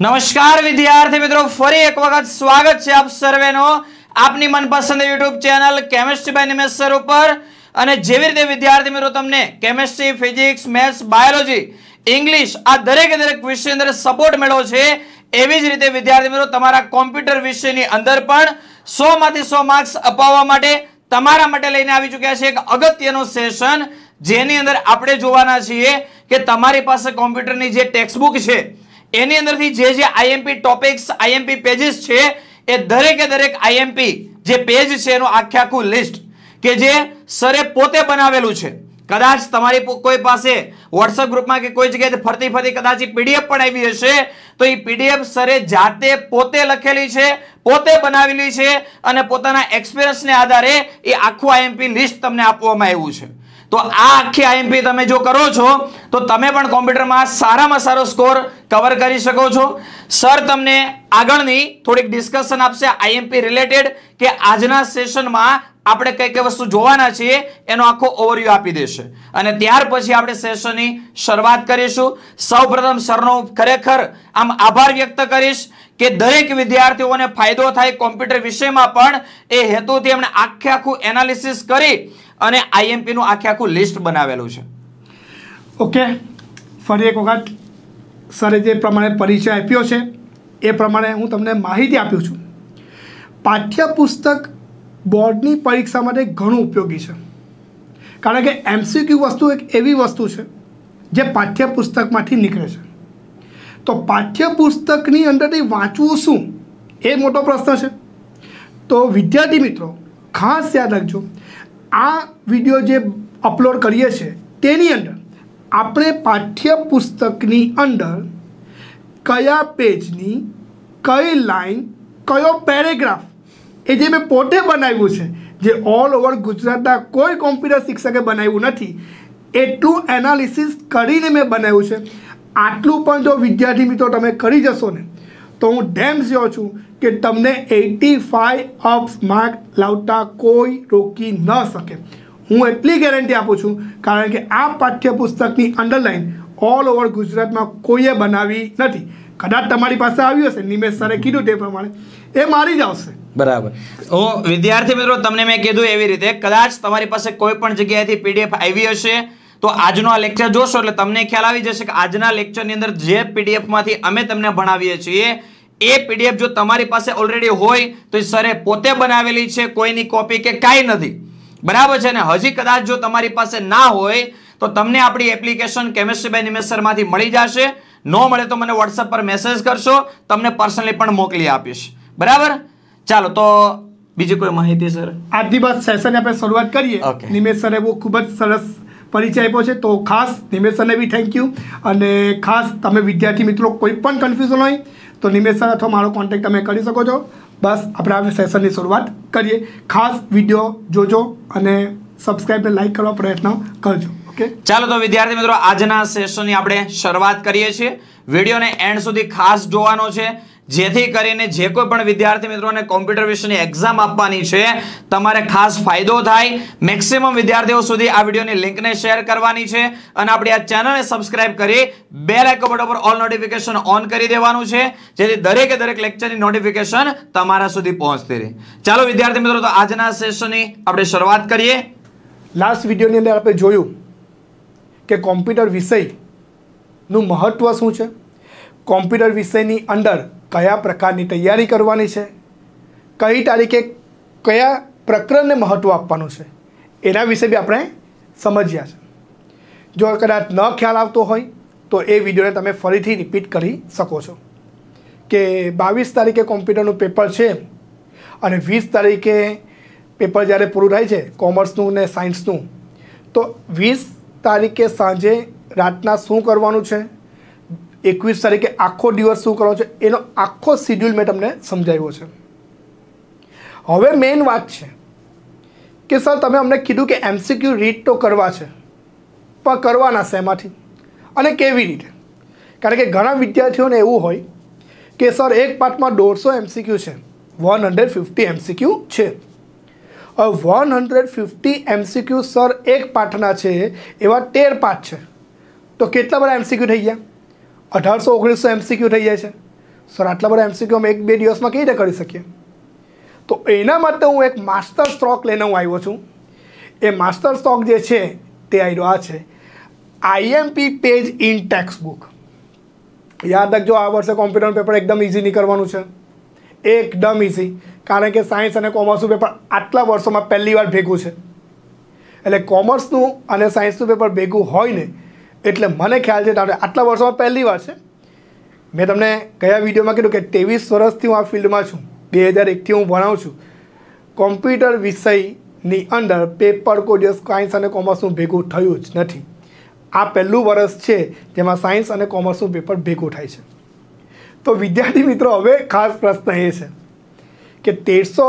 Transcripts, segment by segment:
નમસ્કાર વિદ્યાર્થી મિત્રો ફરી એક વખત સ્વાગત છે આપ સર્વેનો આપની મનપસંદ YouTube channel chemistry by Nimeshwar ઉપર અને જેવી રીતે વિદ્યાર્થી મિત્રો તમને chemistry physics maths biology English આ દરેક દરેક વિષયની અંદર સપોર્ટ મેળવો છે એવી જ રીતે વિદ્યાર્થી મિત્રો તમારા કોમ્પ્યુટર વિષયની અંદર પણ સોમાંથી સો માર્ક્સ અપાવવા માટે તમારા માટે લઈને આવી ચૂક્યા છે એક અગત્યનું સેશન જેની અંદર આપણે જોવાના છીએ કે તમારી પાસે કોમ્પ્યુટરની જે ટેક્સ્ટબુક છે એની અંદરથી જે જે આઈએમપી ટોપિક્સ આઈએમપી પેજીસ છે એ દરેકે દરેક આઈએમપી જે પેજ છે એનું આખે આખું લિસ્ટ કે જે સરે પોતે બનાવેલું છે કદાચ તમારી કોઈ પાસે વોટ્સઅપ ગ્રુપમાં કે કોઈ જગ્યાએ ફરતી ફરતી કદાચ એ પીડીએફ પણ આવી હશે તો એ પીડીએફ સરે જાતે પોતે લખેલી છે પોતે બનાવેલી છે અને પોતાના એક્સપિરિયન્સને આધારે એ આખું આઈએમપી લિસ્ટ તમને આપવામાં આવ્યું છે તો આ આખી આઈએમપી તમે જો કરો છો તો તમે પણ કોમ્પ્યુટરમાં સારામાં સારો સ્કોર કવર કરી શકો છો સર તમને આગળની થોડીક ડિસ્કશન આપશે આઈએમપી રિલેટેડ કે આજના સેશનમાં આપણે કઈ કઈ વસ્તુ જોવાના છીએ એનો આખો ઓવરવ્યૂ આપી દેશે અને ત્યાર પછી આપણે સેશનની શરૂઆત કરીશું સૌપ્રથમ સરનો ખરેખર આમ આભાર વ્યક્ત કરીશ કે દરેક વિદ્યાર્થીઓને ફાયદો થાય કોમ્પ્યુટર વિષયમાં પણ એ હેતુથી એમણે આખે આખું એનાલિસિસ કરી અને આઈએમપીનું આખે આખું લિસ્ટ બનાવેલું છે ઓકે ફરી એક વખત સરે જે પ્રમાણે પરિચય આપ્યો છે એ પ્રમાણે હું તમને માહિતી આપ્યું છું પાઠ્યપુસ્તક બોર્ડની પરીક્ષા માટે ઘણું ઉપયોગી છે કારણ કે એમસીક્યુ વસ્તુ એક એવી વસ્તુ છે જે પાઠ્યપુસ્તકમાંથી નીકળે છે તો પાઠ્યપુસ્તકની અંદરથી વાંચવું શું એ મોટો પ્રશ્ન છે તો વિદ્યાર્થી મિત્રો ખાસ યાદ રાખજો આ વિડીયો જે અપલોડ કરીએ છીએ તેની અંદર આપણે પાઠ્યપુસ્તકની અંદર કયા પેજની કઈ લાઈન કયો પેરેગ્રાફ એ જે મેં પોતે બનાવ્યું છે જે ઓલ ઓવર ગુજરાતના કોઈ કોમ્પ્યુટર શિક્ષકે બનાવ્યું નથી એટલું એનાલિસિસ કરીને મેં બનાવ્યું છે આટલું પણ જો વિદ્યાર્થી મિત્રો તમે કરી જશો ને તો હું ડેમ સ્યોર છું કે તમને એટી ફાઈવ અપ્સ માર્ક લાવતા કોઈ રોકી ન શકે હું એટલી ગેરંટી આપું છું કારણ કે આ પાઠ્યપુસ્તકની અંડરલાઇન ઓલ ઓવર ગુજરાતમાં કોઈએ બનાવી નથી કદાચ તમારી પાસે આવ્યું હશે નિમેશ સરે કીધું તે પ્રમાણે એ મારી જ આવશે બરાબર ઓ વિદ્યાર્થી મિત્રો તમને મેં કીધું એવી રીતે કદાચ તમારી પાસે કોઈ પણ જગ્યાએથી પીડીએફ આવી હશે તો આજનો આ લેક્ચર જોશો એટલે તમને ખ્યાલ આવી જશે કે આજના લેક્ચરની અંદર જે પીડીએફમાંથી અમે તમને ભણાવીએ છીએ એ પીડીએફ જો તમારી પાસે ઓલરેડી હોય તો એ સરે પોતે બનાવેલી છે કોઈની કોપી કે કાંઈ નથી બરાબર છે ને હજી કદાચ જો તમારી પાસે ના હોય તો તમને આપણી એપ્લિકેશન કેમેસ્ટ્રી બાય નિમેસરમાંથી મળી જશે ન મળે તો મને વોટ્સઅપ પર મેસેજ કરશો તમને પર્સનલી પણ મોકલી આપીશ બરાબર ચાલો તો બીજી કોઈ માહિતી સર આજથી બસ સેશન આપણે શરૂઆત કરીએ નિમેશ સરે બહુ ખૂબ જ સરસ પરિચય આપ્યો છે તો ખાસ નિમેશ સરને બી થેન્ક યુ અને ખાસ તમે વિદ્યાર્થી મિત્રો કોઈ પણ કન્ફ્યુઝન હોય તો નિમેશન અથવા મારો કોન્ટેક્ટ તમે કરી શકો છો બસ આપણે આ સેશનની શરૂઆત કરીએ ખાસ વિડીયો જોજો અને સબસ્ક્રાઈબને લાઈક કરવા પ્રયત્ન કરજો ચાલો તો વિદ્યાર્થી મિત્રો આજના સેશનની આપણે શરૂઆત કરીએ છીએ વિડીયોને એન્ડ સુધી ખાસ જોવાનો છે જેથી કરીને જે કોઈ પણ વિદ્યાર્થી મિત્રોને કોમ્પ્યુટર વિશેની એક્ઝામ આપવાની છે તમારે ખાસ ફાયદો થાય મેક્સિમમ વિદ્યાર્થીઓ સુધી આ વિડીયોની લિંકને શેર કરવાની છે અને આપણી આ ચેનલને સબસ્ક્રાઇબ કરી બે લાઇક બટન પર ઓલ નોટિફિકેશન ઓન કરી દેવાનું છે જેથી દરેકે દરેક લેક્ચરની નોટિફિકેશન તમારા સુધી પહોંચતી રહે ચાલો વિદ્યાર્થી મિત્રો તો આજના સેશનની આપણે શરૂઆત કરીએ લાસ્ટ વિડીયોની અંદર આપણે જોયું કે કોમ્પ્યુટર વિષયનું મહત્ત્વ શું છે કોમ્પ્યુટર વિષયની અંદર કયા પ્રકારની તૈયારી કરવાની છે કઈ તારીખે કયા પ્રકરણને મહત્ત્વ આપવાનું છે એના વિશે બી આપણે સમજ્યા છે જો કદાચ ન ખ્યાલ આવતો હોય તો એ વિડીયોને તમે ફરીથી રિપીટ કરી શકો છો કે બાવીસ તારીખે કોમ્પ્યુટરનું પેપર છે અને વીસ તારીખે પેપર જ્યારે પૂરું થાય છે કોમર્સનું ને સાયન્સનું તો વીસ તારીખે સાંજે રાતના શું કરવાનું છે એકવીસ તારીખે આખો દિવસ શું કરવાનો છે એનો આખો શિડ્યુલ મેં તમને સમજાવ્યો છે હવે મેઇન વાત છે કે સર તમે અમને કીધું કે એમસીક્યુ રીડ તો કરવા છે પણ કરવાના છે એમાંથી અને કેવી રીતે કારણ કે ઘણા વિદ્યાર્થીઓને એવું હોય કે સર એક પાઠમાં દોઢસો એમસીક્યુ છે વન હંડ્રેડ ફિફ્ટી એમસીક્યુ છે one hundred fifty MCQ sir એક પાઠના છે એવા તેર પાઠ છે તો કેટલા બધા એમસીક્યુ થઈ ગયા અઢારસો ઓગણીસો એમસીક્યુ થઈ જાય છે સર આટલા બધા એમસીક્યુ અમે એક બે દિવસમાં કઈ રીતે કરી શકીએ તો એના માટે હું એક માસ્ટર સ્ટ્રોક લઈને હું આવ્યો છું એ માસ્ટર સ્ટોક જે છે તે આવ્યો આ છે IMP page in textbook યાદ રાખજો આ વર્ષે કોમ્પ્યુટર પેપર એકદમ ઇઝી નહીં કરવાનું છે એકદમ ઇઝી કારણ કે સાયન્સ અને કોમર્સનું પેપર આટલા વર્ષોમાં પહેલી વાર ભેગું છે એટલે કોમર્સનું અને સાયન્સનું પેપર ભેગું હોય ને એટલે મને ખ્યાલ છે આટલા વર્ષોમાં પહેલી વાર છે મેં તમને ગયા વિડીયોમાં કીધું કે ત્રેવીસ વર્ષથી હું આ ફિલ્ડમાં છું બે હજાર એકથી હું ભણાવું છું કોમ્પ્યુટર વિષયની અંદર પેપર કોઈ સાયન્સ અને કોમર્સનું ભેગું થયું જ નથી આ પહેલું વર્ષ છે જેમાં સાયન્સ અને કોમર્સનું પેપર ભેગું થાય છે તો વિદ્યાર્થી મિત્રો હવે ખાસ પ્રશ્ન એ છે કે તેરસો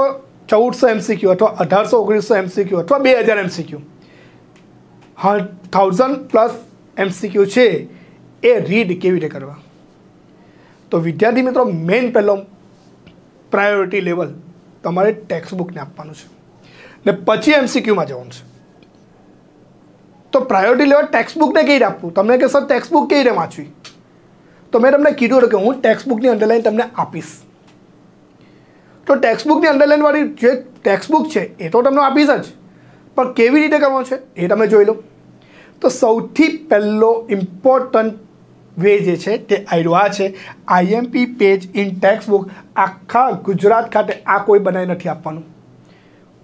ચૌદસો એમસીક્યુ અથવા અઢારસો ઓગણીસો એમસીક્યુ અથવા બે હજાર એમસીક્યુ થાઉઝન્ડ પ્લસ એમસીક્યુ છે એ રીડ કેવી રીતે કરવા તો વિદ્યાર્થી મિત્રો મેઇન પહેલો પ્રાયોરિટી લેવલ તમારે ટેક્સ્ટબુકને આપવાનું છે ને પછી એમસીક્યુમાં જવાનું છે તો પ્રાયોરિટી લેવલ ટેક્સ્ટબુકને કઈ રીતે આપવું તમને કે સર ટેક્સ્ટબુક કઈ રીતે વાંચવી તો મેં તમને કીધું હતું કે હું ટેક્સ્ટબુકની અંડરલાઇન તમને આપીશ તો ટેક્સ્ટબુકની અંડરલાઇનવાળી જે ટેક્સ્ટબુક છે એ તો તમને આપીશ જ પણ કેવી રીતે કરવાનું છે એ તમે જોઈ લો તો સૌથી પહેલો ઇમ્પોર્ટન્ટ વે જે છે તે આવ્યો આ છે આઈએમપી પેજ ઇન ટેક્સ્ટબુક આખા ગુજરાત ખાતે આ કોઈ બનાવી નથી આપવાનું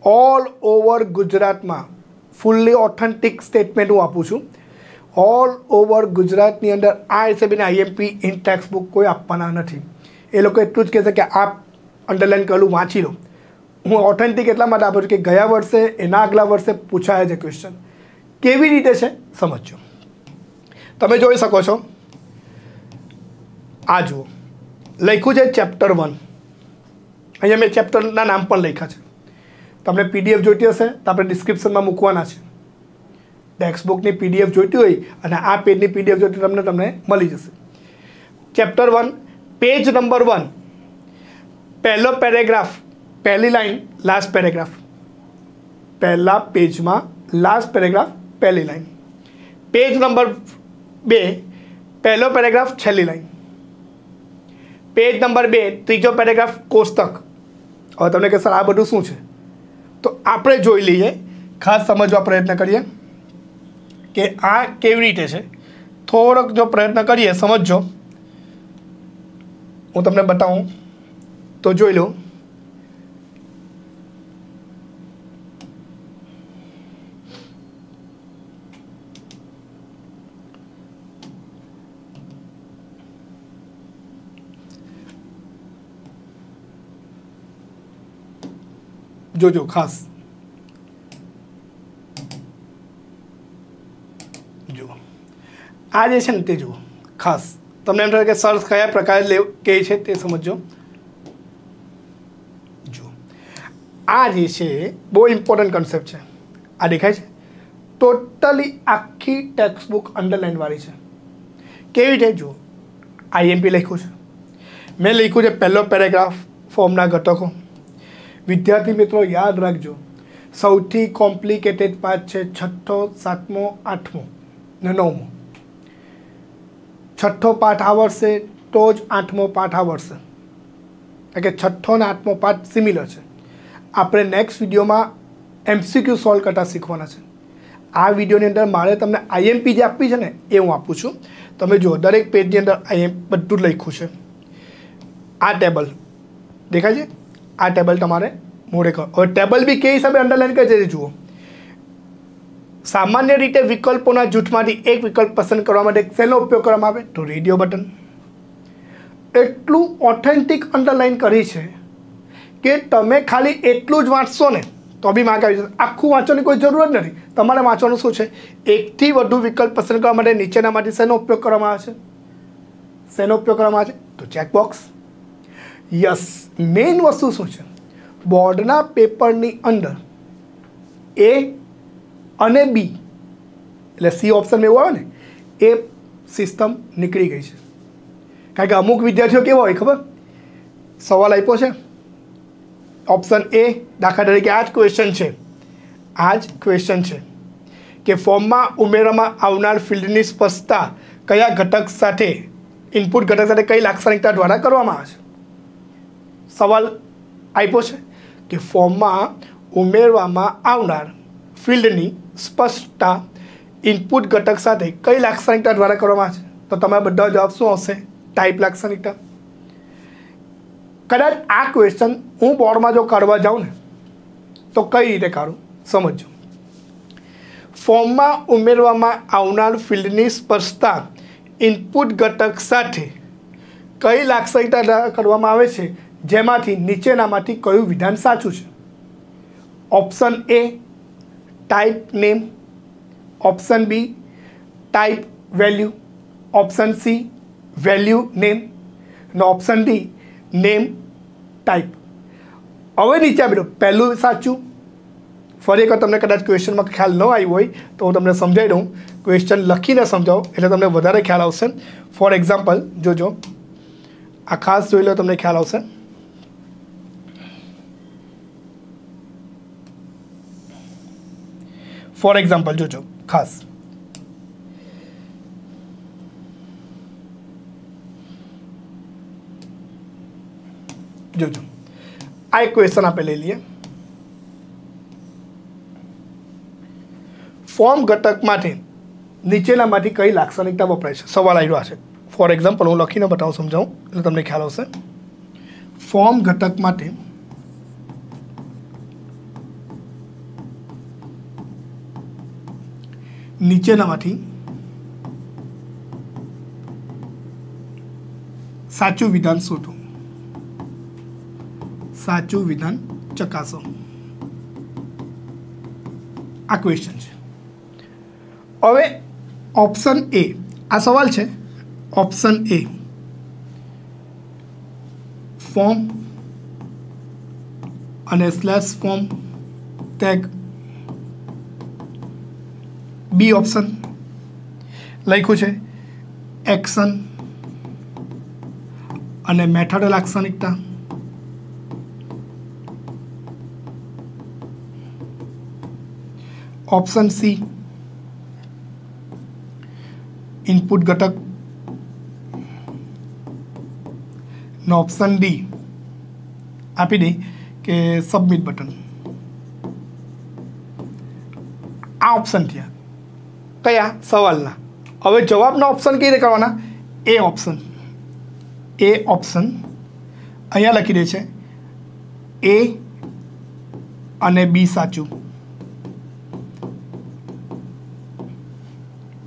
ઓલ ઓવર ગુજરાતમાં ફૂલ્લી ઓથેન્ટિક સ્ટેટમેન્ટ હું આપું છું ઓલ ઓવર ગુજરાતની અંદર આઈએસએબી અને આઈએમપી ઇન ટેક્સ્ટ બુક કોઈ આપવાના નથી એ લોકો એટલું જ કહેશે કે આ અંડરલાઇન કરેલું વાંચી લો હું ઓથેન્ટિક એટલા માટે આપું છું કે ગયા વર્ષે એના આગલા વર્ષે પૂછાય છે ક્વેશ્ચન કેવી રીતે છે સમજો તમે જોઈ શકો છો આ જુઓ લખ્યું છે ચેપ્ટર વન અહીંયા મેં ચેપ્ટરના નામ પણ લખ્યા છે તમને પીડીએફ જોઈતી હશે તો આપણે ડિસ્ક્રિપ્શનમાં મૂકવાના છે ટેક્સ્ટબુકની પીડીએફ જોઈતી હોય અને આ પેજની પીડીએફ જોઈતી તમને તમને મળી જશે chapter one page number one પહેલો પેરેગ્રાફ પહેલી લાઇન લાસ્ટ પેરેગ્રાફ પહેલા પેજમાં લાસ્ટ પેરેગ્રાફ પહેલી લાઇન પેજ નંબર બે પહેલો પેરેગ્રાફ છેલ્લી લાઇન પેજ નંબર બે ત્રીજો પેરેગ્રાફ કોષ્ટક હવે તમને કે સર આ બધું શું છે તો આપણે જોઈ લઈએ ખાસ સમજવા પ્રયત્ન કરીએ કે આ કેવી રીતે છે થોડોક જો પ્રયત્ન કરીએ સમજો હું તમને બતાવું તો જોઈ લો જોજો ખાસ આ જે છે ને તે જુઓ ખાસ તમને એમ થાય કે સર્સ કયા પ્રકાર લે કે છે તે સમજો જુઓ આ જે છે બહુ ઇમ્પોર્ટન્ટ કન્સેપ્ટ છે આ દેખાય છે ટોટલી આખી ટેક્સ્ટબુક અંડરલાઇનવાળી છે કેવી રીતે જુઓ આઈએમપી લખ્યું છે મેં લખ્યું છે પહેલો પેરેગ્રાફ ફોર્મના ઘટકો વિદ્યાર્થી મિત્રો યાદ રાખજો સૌથી કોમ્પ્લિકેટેડ પાર્ટ છે છઠ્ઠો સાતમો આઠમો ને નવમો છઠ્ઠો પાઠ આવડશે તો જ આઠમો પાઠ આવડશે કારણ કે છઠ્ઠો અને આઠમો પાઠ સિમિલર છે આપણે નેક્સ્ટ વિડીયોમાં એમસીક્યુ સોલ્વ કરતા શીખવાના છે આ વિડીયોની અંદર મારે તમને આઈએમપી જે આપવી છે ને એ હું આપું છું તમે જુઓ દરેક પેજની અંદર આઈએમ બધું લખ્યું છે આ ટેબલ દેખાય છે આ ટેબલ તમારે મોડે કરો હવે ટેબલ બી કે હિસાબે અંડરલાઇન કરી છે જુઓ સામાન્ય રીતે વિકલ્પોના જૂથમાંથી એક વિકલ્પ પસંદ કરવા માટે શેનો ઉપયોગ કરવામાં આવે તો રેડિયો બટન એટલું ઓથેન્ટિક અન્ડરલાઇન કરી છે કે તમે ખાલી એટલું જ વાંચશો ને તો બી માર્ક આવી જશે આખું વાંચવાની કોઈ જરૂર જ નથી તમારે વાંચવાનું શું છે એકથી વધુ વિકલ્પ પસંદ કરવા માટે નીચેનામાંથી શેનો ઉપયોગ કરવામાં આવે છે શેનો ઉપયોગ કરવામાં આવે છે તો ચેકબોક્સ યસ મેઇન વસ્તુ શું છે બોર્ડના પેપરની અંદર એ અને બી એટલે સી ઓપ્શનમાં એવું આવે ને એ સિસ્ટમ નીકળી ગઈ છે કારણ કે અમુક વિદ્યાર્થીઓ કેવા હોય ખબર સવાલ આપ્યો છે ઓપ્શન એ દાખલા તરીકે આ જ ક્વેશ્ચન છે આ જ ક્વેશ્ચન છે કે ફોર્મમાં ઉમેરવામાં આવનાર ફિલ્ડની સ્પષ્ટતા કયા ઘટક સાથે ઇનપુટ ઘટક સાથે કઈ લાક્ષણિકતા દ્વારા કરવામાં આવે છે સવાલ આપ્યો છે કે ફોર્મમાં ઉમેરવામાં આવનાર ફિલ્ડની સ્પષ્ટતા ઇનપુટ ઘટક સાથે કઈ લાક્ષણિકતા દ્વારા કરવામાં આવે તો તમારા બધા જવાબ શું આવશે ટાઈપ લાક્ષણિકતા કદાચ આ ક્વેશ્ચન હું બોર્ડમાં જો કાઢવા જાઉં ને તો કઈ રીતે કાઢું સમજો ફોર્મમાં ઉમેરવામાં આવનાર ફિલ્ડની સ્પર્શતા ઇનપુટ ઘટક સાથે કઈ લાક્ષણિકતા કરવામાં આવે છે જેમાંથી નીચેનામાંથી કયું વિધાન સાચું છે option A type name option B type value option C value name અને ઓપ્શન ડી નેમ ટાઈપ હવે નીચે બેટો પહેલું સાચું ફરી એકવાર તમને કદાચ ક્વેશ્ચનમાં ખ્યાલ ન આવ્યો હોય તો હું તમને સમજાવી દઉં ક્વેશ્ચન લખીને સમજાવો એટલે તમને વધારે ખ્યાલ આવશે ફોર એક્ઝામ્પલ જોજો આ ખાસ જોઈ લો તમને ખ્યાલ આવશે फॉर एग्जांपल जो जो खास जो जो आई इक्वेशन આપણે લઈ લીએ ફોર્મ ઘટક માંથી નીચેનામાંથી કઈ લાક્ષણિકતા વપરાય છે સવાલ આવી રહ્યો છે ફોર एग्जांपल હું લખીને બતાઉં સમજાવું એટલે તમને ખ્યાલ આવશે ફોર્મ ઘટક માટે નીચેનામાંથી સાચું વિધાન શોધો સાચું વિધાન ચકાસો આ ક્વેશ્ચન છે હવે ઓપ્શન એ આ સવાલ છે ઓપ્શન એ ફોર્મ અને slash form tag B option લખ્યું છે એક્શન અને મેથડ લાક્ષણિકતા ઓપ્શન સી ઇનપુટ ઘટક નો ઓપ્શન ડી આપી દઈ કે સબમિટ બટન આ ઓપ્શન થયા કયા સવાલના હવે જવાબના ઓપ્શન કઈ રીતે કરવાના એ ઓપ્શન એ ઓપ્શન અહીંયા લખી દે છે એ અને બી સાચું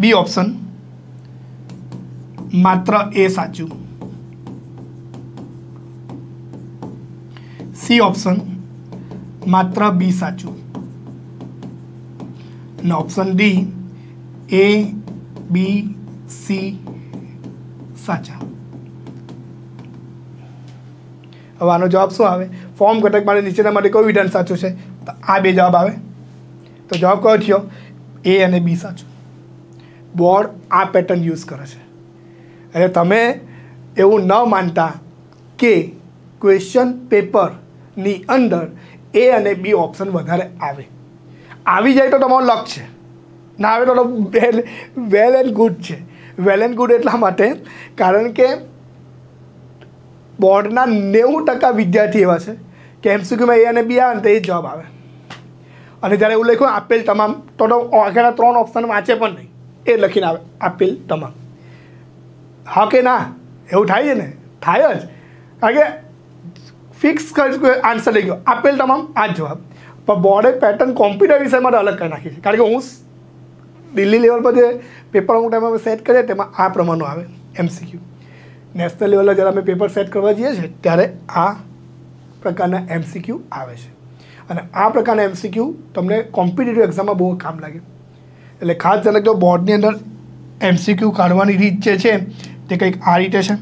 બી ઓપ્શન માત્ર એ સાચું સી ઓપ્શન માત્ર બી સાચું અને option D A B C સાચા હવે આનો જવાબ શું આવે ફોર્મ ઘટક માટે નીચેના માટે કયું વિધાન સાચું છે તો આ બે જવાબ આવે તો જવાબ કયો થયો એ અને બી સાચું બોર્ડ આ પેટર્ન યુઝ કરે છે એટલે તમે એવું ન માનતા કે ક્વેશ્ચન પેપરની અંદર એ અને બી ઓપ્શન વધારે આવે આવી જાય તો તમારું લક છે ના આવે તો વેલ વેલ એન્ડ ગુડ છે વેલ એન્ડ ગુડ એટલા માટે કારણ કે બોર્ડના નેવું ટકા વિદ્યાર્થી એવા છે કે એમસીક્યુમાં એ અને બી આવે ને તો એ જવાબ આવે અને જ્યારે એવું લખ્યું આપેલ તમામ તો તો આગળના ત્રણ ઓપ્શન વાંચે પણ નહીં એ લખીને આવે આપેલ તમામ હા કે ના એવું થાય છે ને થાય જ કારણ કે ફિક્સ આન્સર લઈ ગયો આપેલ તમામ આ જ જવાબ પણ બોર્ડે પેટર્ન કોમ્પ્યુટર વિષય માટે અલગ કરી નાખી છે કારણ કે હું દિલ્હી લેવલ પર જે પેપર અમુક ટાઈમ અમે સેટ કરીએ તેમાં આ પ્રમાણનું આવે એમસીક્યુ નેશનલ લેવલે જ્યારે અમે પેપર સેટ કરવા જઈએ છીએ ત્યારે આ પ્રકારના એમસીક્યુ આવે છે અને આ પ્રકારના એમસીક્યુ તમને કોમ્પિટેટિવ એક્ઝામમાં બહુ કામ લાગે એટલે ખાસ જાણે તો બોર્ડની અંદર એમસીક્યુ કાઢવાની રીત જે છે તે કંઈક આ રીતે છે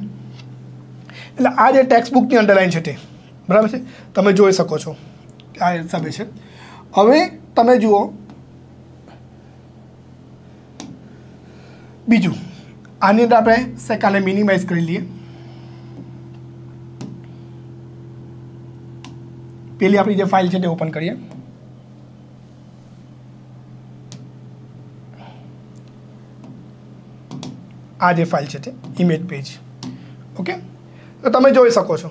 એટલે આ જે ટેક્સ્ટ બુકની અંડરલાઇન છે તે બરાબર છે તમે જોઈ શકો છો આ હિસાબે છે હવે તમે જુઓ બીજું આની અંદર આપણે સેકાને મિનિમાઇઝ કરી લઈએ પેલી આપણી જે ફાઇલ છે તે ઓપન કરીએ આ જે ફાઇલ છે તે ઇમેજ પેજ ઓકે તો તમે જોઈ શકો છો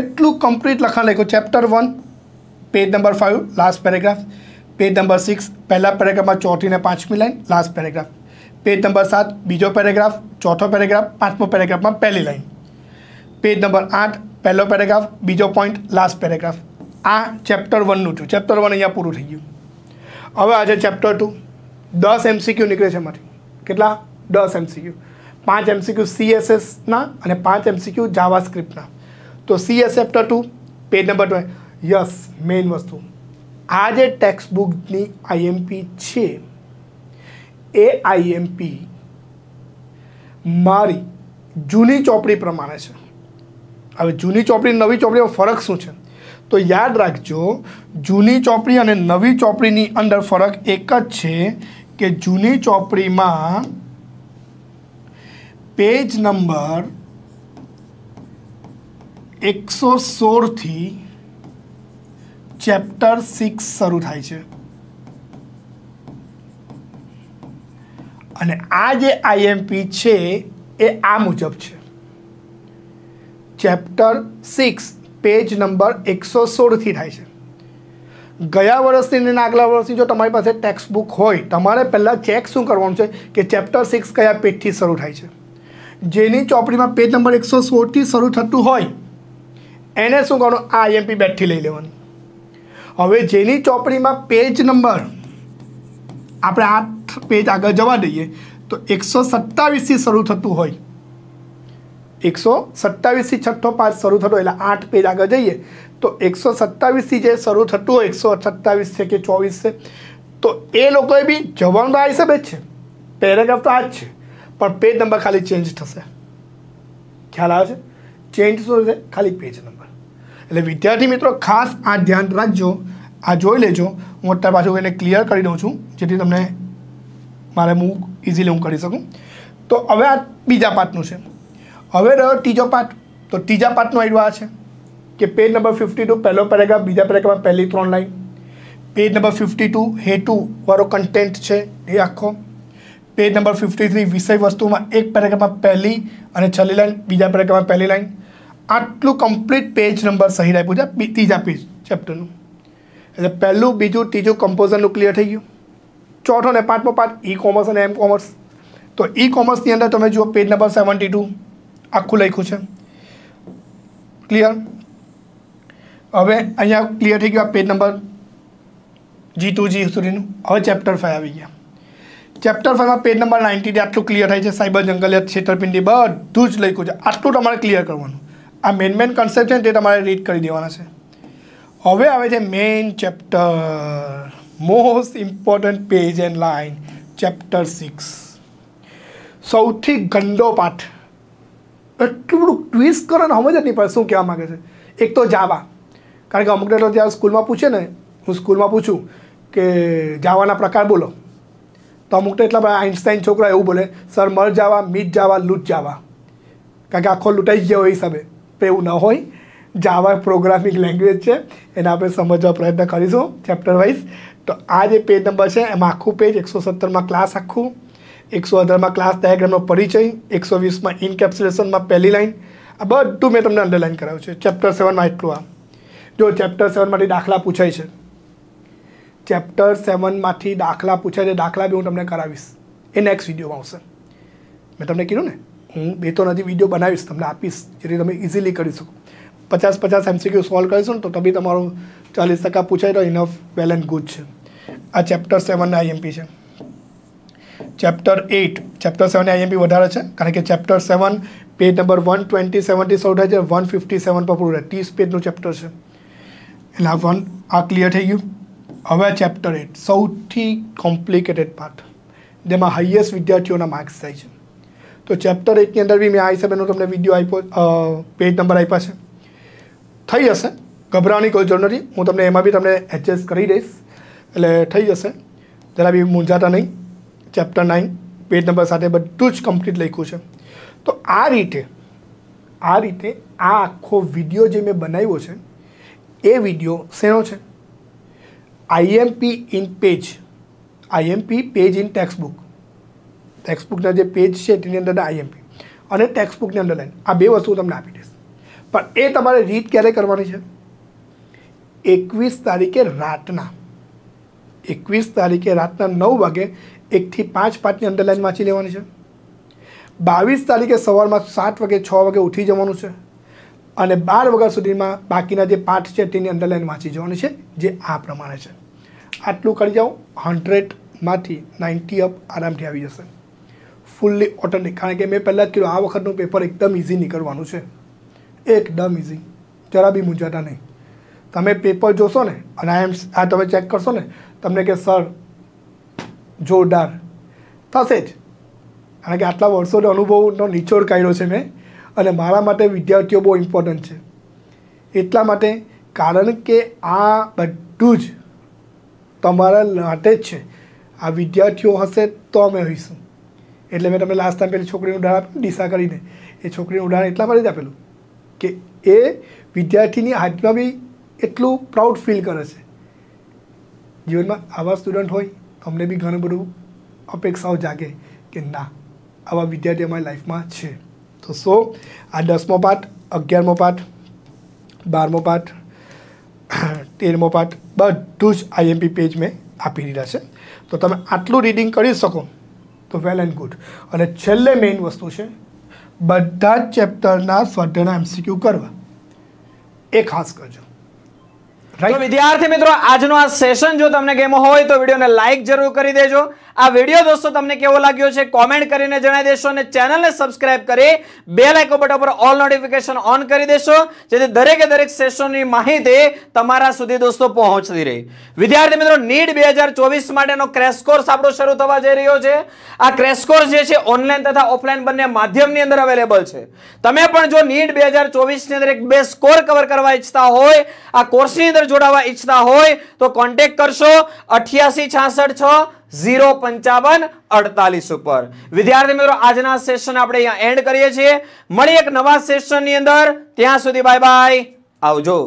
એટલું કમ્પ્લીટ લખાણ લખ્યું chapter one page number five last paragraph page number six પહેલા પેરેગ્રાફમાં ચોથી ને પાંચમી line last paragraph page number સાત બીજો પેરેગ્રાફ ચોથો પેરેગ્રાફ પાંચમો પેરેગ્રાફમાં પહેલી લાઈન પેજ નંબર આઠ પહેલો પેરેગ્રાફ બીજો પોઈન્ટ લાસ્ટ પેરેગ્રાફ આ ચેપ્ટર વનનું છું ચેપ્ટર વન અહીંયા પૂરું થઈ ગયું હવે આજે ચેપ્ટર ટુ દસ એમસીક્યુ નીકળે છે એમાંથી કેટલા દસ એમસીક્યુ પાંચ એમસીક્યુ સીએસએસના અને પાંચ એમસીક્યુ જાવા સ્ક્રિપ્ટના તો CS chapter two page number two yes main વસ્તુ આ જે ટેક્સ્ટ બુકની આઈએમપી છે એઆઈએમપી મારી જૂની ચોપડી પ્રમાણે છે હવે જૂની ચોપડી નવી ચોપડીમાં ફરક શું છે તો યાદ રાખજો જૂની ચોપડી અને નવી ચોપડીની અંદર ફરક એક જ છે કે જૂની ચોપડીમાં પેજ નંબર એકસો સોળથી ચેપ્ટર સિક્સ શરૂ થાય છે અને આ જે આઈએમપી છે એ આ મુજબ છે ચેપ્ટર સિક્સ પેજ નંબર એકસો સોળથી થાય છે ગયા વર્ષની અને આગલા વર્ષની જો તમારી પાસે ટેક્સ્ટ બુક હોય તમારે પહેલાં ચેક શું કરવાનું છે કે ચેપ્ટર સિક્સ કયા પેજથી શરૂ થાય છે જેની ચોપડીમાં પેજ નંબર એકસો સોળથી શરૂ થતું હોય એને શું કરવાનું આ આઈએમપી બેટથી લઈ લેવાનું હવે જેની ચોપડીમાં પેજ નંબર આપણે આ પેજ આગળ જવા દઈએ તો એકસો સત્તાવીસથી શરૂ થતું હોય એકસો સત્તાવીસથી છઠ્ઠો પાઠ શરૂ થતો એટલે આઠ પેજ આગળ જઈએ તો એકસો સત્તાવીસથી જે શરૂ થતું હોય એકસો સત્તાવીસ છે કે ચોવીસ છે તો એ લોકોએ બી જવાનું તો આ હિસાબે જ છે પેરેગ્રાફ તો આ જ છે પણ પેજ નંબર ખાલી ચેન્જ થશે ખ્યાલ આવે છે ચેન્જ શું છે ખાલી પેજ નંબર એટલે વિદ્યાર્થી મિત્રો ખાસ આ ધ્યાન રાખજો આ જોઈ લેજો હું અત્યારે પાછું એને ક્લિયર કરી દઉં છું જેથી તમને મારે હું ઇઝીલી હું કરી શકું તો હવે આ બીજા પાર્ટનું છે હવે રહ્યો ત્રીજો પાર્ટ તો ત્રીજા પાર્ટનો આઈડિયો આ છે કે પેજ નંબર ફિફ્ટી ટુ પહેલો પેરેગ્રાફ બીજા પેરેગ્રાફમાં પહેલી ત્રણ line page number fifty two વાળો કન્ટેન્ટ છે એ આખો પેજ નંબર ફિફ્ટી થ્રી વિષય વસ્તુમાં એક પેરેગ્રાફમાં પહેલી અને છેલ્લી લાઈન બીજા પેરેગ્રાફમાં પહેલી લાઈન આટલું કમ્પ્લીટ પેજ નંબર સહી રાખ્યું છે ત્રીજા પેજ ચેપ્ટરનું એટલે પહેલું બીજું ત્રીજું કમ્પોઝરનું ક્લિયર થઈ ગયું ચોથો ને પાંચમો પાંચ ઈ કોમર્સ અને એમ કોમર્સ તો ઈ કોમર્સની અંદર તમે જુઓ પેજ નંબર સેવન્ટી ટુ આખું લખ્યું છે ક્લિયર હવે અહીંયા ક્લિયર થઈ ગયો આ page number G to G સુધીનું હવે ચેપ્ટર ફાઈવ આવી ગયા ચેપ્ટર ફાઈવમાં પેજ નંબર નાઇન્ટીથી આટલું ક્લિયર થાય છે સાયબર જંગલિયાત છેતરપિંડી બધું જ લખ્યું છે આટલું તમારે ક્લિયર કરવાનું આ મેન મેન કન્સેપ્ટ છે તે તમારે રીડ કરી દેવાના છે હવે આવે છે main chapter most important page and line chapter six સૌથી ગંદો પાઠ એટલું બધું ટ્વિસ્ટ કરો ને સમજ જ નહીં પડે શું કહેવા માગે છે એક તો જાવા કારણ કે અમુક ડેટો ત્યાં સ્કૂલમાં પૂછે ને હું સ્કૂલમાં પૂછું કે જાવાના પ્રકાર બોલો તો અમુક તો એટલા બધા આઇન્સ્ટાઇન છોકરા એવું બોલે સર મર જાવા મીટ જાવા લૂટ જાવા કારણ કે આખો લૂંટાઈ ગયો હોય હિસાબે તો એવું ન હોય જાવા પ્રોગ્રામિંગ લેંગ્વેજ છે એને આપણે સમજવા પ્રયત્ન કરીશું ચેપ્ટર વાઇઝ તો આ જે પેજ નંબર છે એમાં આખું પેજ એકસો સત્તરમાં ક્લાસ આખું એકસો અઢારમાં ક્લાસ ડાયાગ્રામનો પરિચય એકસો વીસમાં ઇનકેપ્સ્યુલેશનમાં પહેલી લાઇન આ બધું મેં તમને અંડરલાઇન કરાવ્યું છે ચેપ્ટર સેવનમાં એટલું આ જો ચેપ્ટર સેવનમાંથી દાખલા પૂછાય છે ચેપ્ટર સેવનમાંથી દાખલા પૂછાય છે દાખલા બી હું તમને કરાવીશ એ નેક્સ્ટ વિડીયોમાં આવશે મેં તમને કીધું ને હું બે તો નથી વિડીયો બનાવીશ તમને આપીશ જેથી તમે ઇઝીલી કરી શકો પચાસ પચાસ એમસીક્યુ સોલ્વ કરીશું ને તો તમે તમારું ચાલીસ ટકા પૂછાય તો ઇનફ વેલ એન્ડ ગુડ છે આ ચેપ્ટર સેવનના આઈએમપી છે chapter eight chapter seven IMP વધારે છે કારણ કે chapter seven page number one twenty સેવનથી સૌ થાય છે વન ફિફ્ટી સેવન પર પૂરું થાય ત્રીસ પેજનું ચેપ્ટર છે એટલે આ વન આ ક્લિયર થઈ ગયું હવે ચેપ્ટર એટ સૌથી કોમ્પ્લિકેટેડ પાર્ટ જેમાં હાઈએસ્ટ વિદ્યાર્થીઓના માર્ક્સ થાય છે તો ચેપ્ટર એટની અંદર બી મેં આ હિસાબેનો તમને વિડીયો આપ્યો પેજ નંબર આપ્યા છે થઈ જશે ગભરાવાની કોઈ જરૂર નથી હું તમને એમાં બી તમને એડજસ્ટ કરી દઈશ એટલે થઈ જશે જરા બી મૂંઝાતા નહીં ચેપ્ટર નાઇન પેજ નંબર સાથે બધું જ કમ્પ્લીટ લખ્યું છે તો આ રીતે આ રીતે આ આખો વિડીયો જે મેં બનાવ્યો છે એ વિડીયો શેનો છે IMP in page IMP page in textbook ટેક્સ્ટબુકના જે પેજ છે તેની અંદર આઈએમપી અને ટેક્સ્ટબુકની અંડરલાઇન આ બે વસ્તુ તમને આપી દઈશ પણ એ તમારે રીત ક્યારે કરવાની છે એકવીસ તારીખે રાતના એકવીસ તારીખે રાતના નવ વાગે એકથી પાંચ પાંચની અંડરલાઇન વાંચી લેવાની છે બાવીસ તારીખે સવારમાં સાત વાગે છ વાગે ઉઠી જવાનું છે અને બાર વાગ્યા સુધીમાં બાકીના જે પાઠ છે તેની અંડરલાઇન વાંચી જવાની છે જે આ પ્રમાણે છે આટલું કરી જાઓ હંડ્રેડમાંથી નાઇન્ટી અપ આરામથી આવી જશે ફૂલ્લી ઓટોમેટિક કારણ કે મેં પહેલાં જ કીધું આ વખતનું પેપર એકદમ ઇઝી નીકળવાનું છે એકદમ ઇઝી જરા બી મૂંઝાતા નહીં તમે પેપર જોશો ને અને આઈ એમ આ તમે ચેક કરશો ને તમને કે સર જોરદાર થશે જ કારણ કે આટલા વર્ષોનો અનુભવનો નિચોડ કાઢ્યો છે મેં અને મારા માટે વિદ્યાર્થીઓ બહુ ઇમ્પોર્ટન્ટ છે એટલા માટે કારણ કે આ બધું જ તમારા માટે જ છે આ વિદ્યાર્થીઓ હશે તો અમે હોઈશું એટલે મેં તમને લાસ્ટ ટાઈમ પેલી છોકરીનું ઉદાહરણ આપ્યું દિશા કરીને એ છોકરીનું ઉદાહરણ એટલા માટે જ આપેલું કે એ વિદ્યાર્થીની હાથમાં બી એટલું પ્રાઉડ ફીલ કરે છે જીવનમાં આવા સ્ટુડન્ટ હોય અમને બી ઘણું બધું અપેક્ષાઓ જાગે કે ના આવા વિદ્યાર્થી અમારી લાઈફમાં છે તો સો આ દસમો પાઠ અગિયારમો પાઠ બારમો પાઠ તેરમો પાઠ બધું જ આઈએમપી પેજ મેં આપી દીધા છે તો તમે આટલું રીડિંગ કરી શકો તો વેલ એન્ડ ગુડ અને છેલ્લે મેઇન વસ્તુ છે બધા જ ચેપ્ટરના સ્વાધ્યાયના એમસીક્યુ કરવા એ ખાસ કરજો તો વિદ્યાર્થી મિત્રો આજનો આ સેશન જો તમને ગેમો હોય તો વિડીયોને લાઇક જરૂર કરી દેજો આ વિડીયો દોસ્તો તમને કેવો લાગ્યો છે કોમેન્ટ કરીને જણાવી દેશો અને ચેનલને સબસ્ક્રાઈબ કરી બે લાઇકો બટન પર ઓલ નોટિફિકેશન ઓન કરી દેશો જેથી દરેકે દરેક સેશનની માહિતી તમારા સુધી દોસ્તો પહોંચતી રહી વિદ્યાર્થી મિત્રો નીટ બે હજાર ચોવીસ માટેનો ક્રેશ કોર્સ આપણો શરૂ થવા જઈ રહ્યો છે આ ક્રેશ કોર્સ જે છે ઓનલાઈન તથા ઓફલાઈન બંને માધ્યમની અંદર અવેલેબલ છે તમે પણ જો નીટ બે હજાર ચોવીસની અંદર એક બે સ્કોર કવર કરવા ઈચ્છતા હોય આ કોર્સની અંદર જોડાવા ઈચ્છતા હોય તો કોન્ટેક્ટ કરશો અઠ્યાસી છાસઠ છ ઝીરો પંચાવન અડતાલીસ ઉપર વિદ્યાર્થી મિત્રો આજના સેશન આપણે અહીંયા એન્ડ કરીએ છીએ મળી એક નવા સેશનની અંદર ત્યાં સુધી બાય બાય આવજો